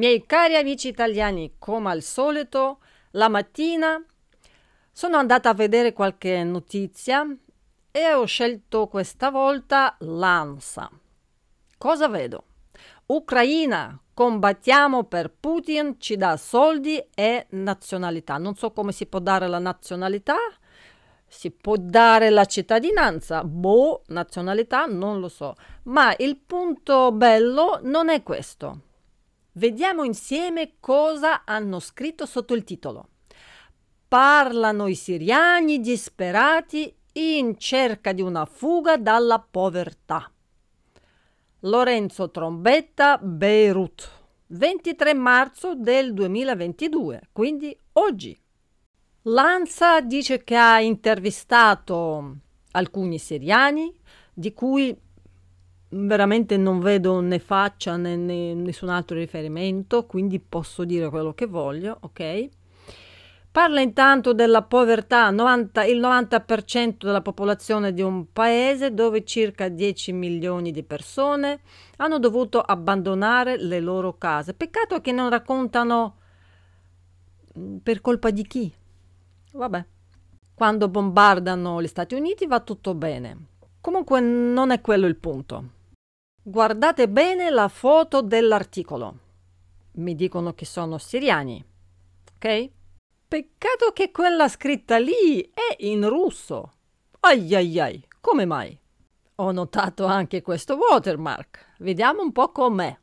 Miei cari amici italiani, come al solito, la mattina sono andata a vedere qualche notizia e ho scelto questa volta l'ANSA. Cosa vedo? Ucraina, combattiamo per Putin, ci dà soldi e nazionalità. Non so come si può dare la nazionalità, si può dare la cittadinanza, boh, nazionalità, non lo so. Ma il punto bello non è questo. Vediamo insieme cosa hanno scritto sotto il titolo. Parlano i siriani disperati in cerca di una fuga dalla povertà. Lorenzo Trombetta, Beirut, 23 marzo del 2022, quindi oggi. Lanza dice che ha intervistato alcuni siriani di cui veramente non vedo né faccia né, né, nessun altro riferimento, quindi posso dire quello che voglio, ok? Parla intanto della povertà, 90, il 90% della popolazione di un paese dove circa 10 milioni di persone hanno dovuto abbandonare le loro case. Peccato che non raccontano mm, per colpa di chi. Vabbè. Quando bombardano gli Stati Uniti va tutto bene. Comunque non è quello il punto. Guardate bene la foto dell'articolo. Mi dicono che sono siriani. Ok? Peccato che quella scritta lì è in russo. Ai ai ai, come mai? Ho notato anche questo watermark. Vediamo un po' com'è.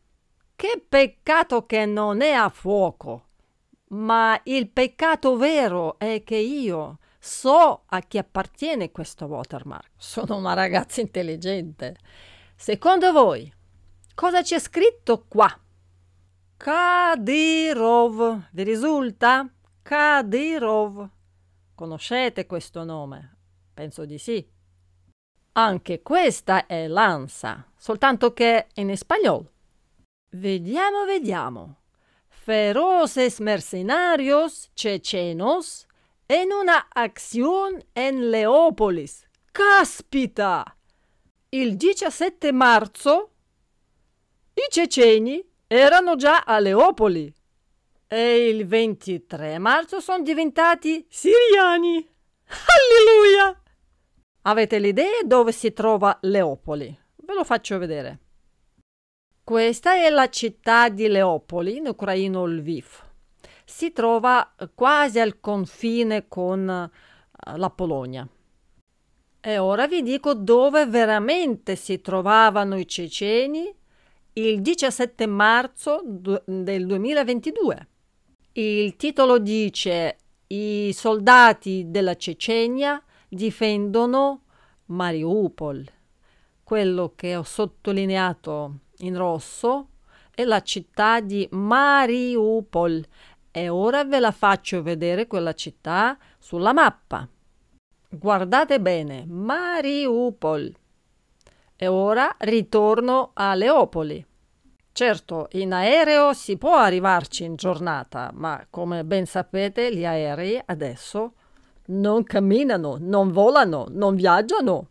Che peccato che non è a fuoco. Ma il peccato vero è che io so a chi appartiene questo watermark. Sono una ragazza intelligente Secondo voi, cosa c'è scritto qua? Kadirov, vi risulta? Kadirov. Conoscete questo nome? Penso di sì. Anche questa è l'ansa, soltanto che in spagnolo. Vediamo, vediamo. Feroces mercenarios cecenos en una acción en Leopolis. Caspita! il 17 marzo i ceceni erano già a Leopoli e il 23 marzo sono diventati siriani. Alleluia! Avete le idee dove si trova Leopoli? Ve lo faccio vedere. Questa è la città di Leopoli, in ucraino Lviv. Si trova quasi al confine con eh, la Polonia. E ora vi dico dove veramente si trovavano i ceceni il 17 marzo del 2022. Il titolo dice I soldati della Cecenia difendono Mariupol. Quello che ho sottolineato in rosso è la città di Mariupol e ora ve la faccio vedere quella città sulla mappa. Guardate bene, Mariupol. E ora ritorno a Leopoli. Certo, in aereo si può arrivarci in giornata, ma come ben sapete gli aerei adesso non camminano, non volano, non viaggiano.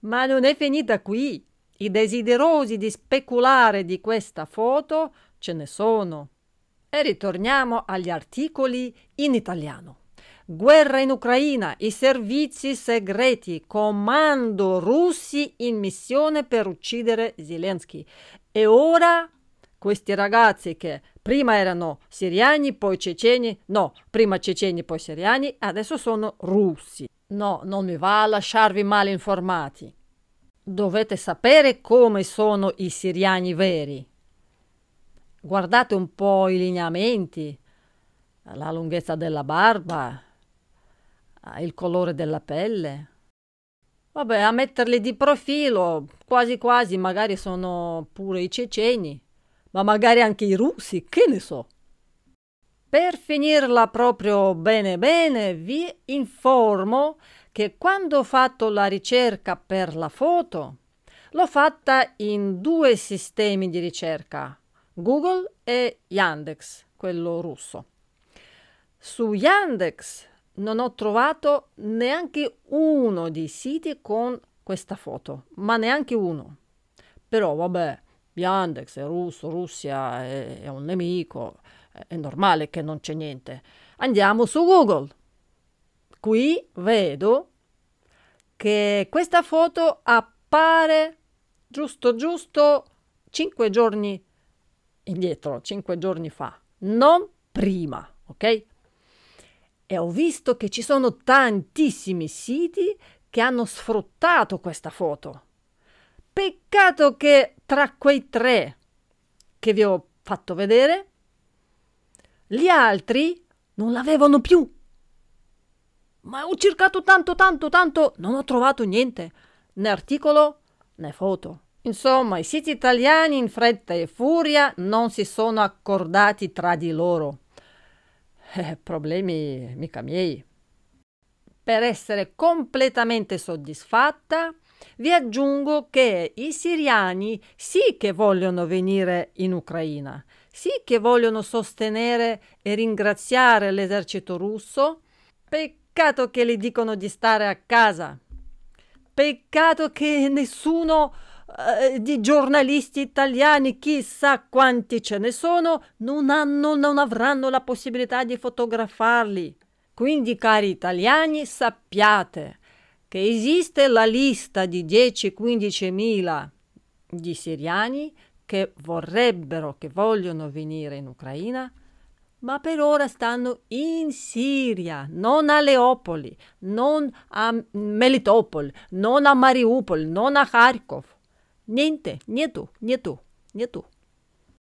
Ma non è finita qui. I desiderosi di speculare di questa foto ce ne sono. E ritorniamo agli articoli in italiano guerra in Ucraina, i servizi segreti, comando russi in missione per uccidere Zelensky. E ora questi ragazzi che prima erano siriani, poi ceceni, no, prima ceceni, poi siriani, adesso sono russi. No, non mi va a lasciarvi mal informati. Dovete sapere come sono i siriani veri. Guardate un po' i lineamenti, la lunghezza della barba, Ah, il colore della pelle. Vabbè, a metterli di profilo, quasi quasi, magari sono pure i ceceni, ma magari anche i russi, che ne so. Per finirla proprio bene bene, vi informo che quando ho fatto la ricerca per la foto, l'ho fatta in due sistemi di ricerca, Google e Yandex, quello russo. Su Yandex non ho trovato neanche uno dei siti con questa foto, ma neanche uno. Però vabbè, Yandex è russo, Russia è, è un nemico, è, normale che non c'è niente. Andiamo su Google. Qui vedo che questa foto appare giusto giusto 5 giorni indietro, 5 giorni fa, non prima, ok? e ho visto che ci sono tantissimi siti che hanno sfruttato questa foto. Peccato che tra quei tre che vi ho fatto vedere, gli altri non l'avevano più. Ma ho cercato tanto, tanto, tanto, non ho trovato niente, né articolo né foto. Insomma, i siti italiani in fretta e furia non si sono accordati tra di loro eh, problemi mica miei. Per essere completamente soddisfatta, vi aggiungo che i siriani sì che vogliono venire in Ucraina, sì che vogliono sostenere e ringraziare l'esercito russo. Peccato che le dicono di stare a casa. Peccato che nessuno eh, di giornalisti italiani, chissà quanti ce ne sono, non, hanno, non avranno la possibilità di fotografarli. Quindi, cari italiani, sappiate che esiste la lista di 10-15 mila di siriani che vorrebbero, che vogliono venire in Ucraina, ma per ora stanno in Siria, non a Leopoli, non a Melitopol, non a Mariupol, non a Kharkov. niente, nieto, nieto, nieto.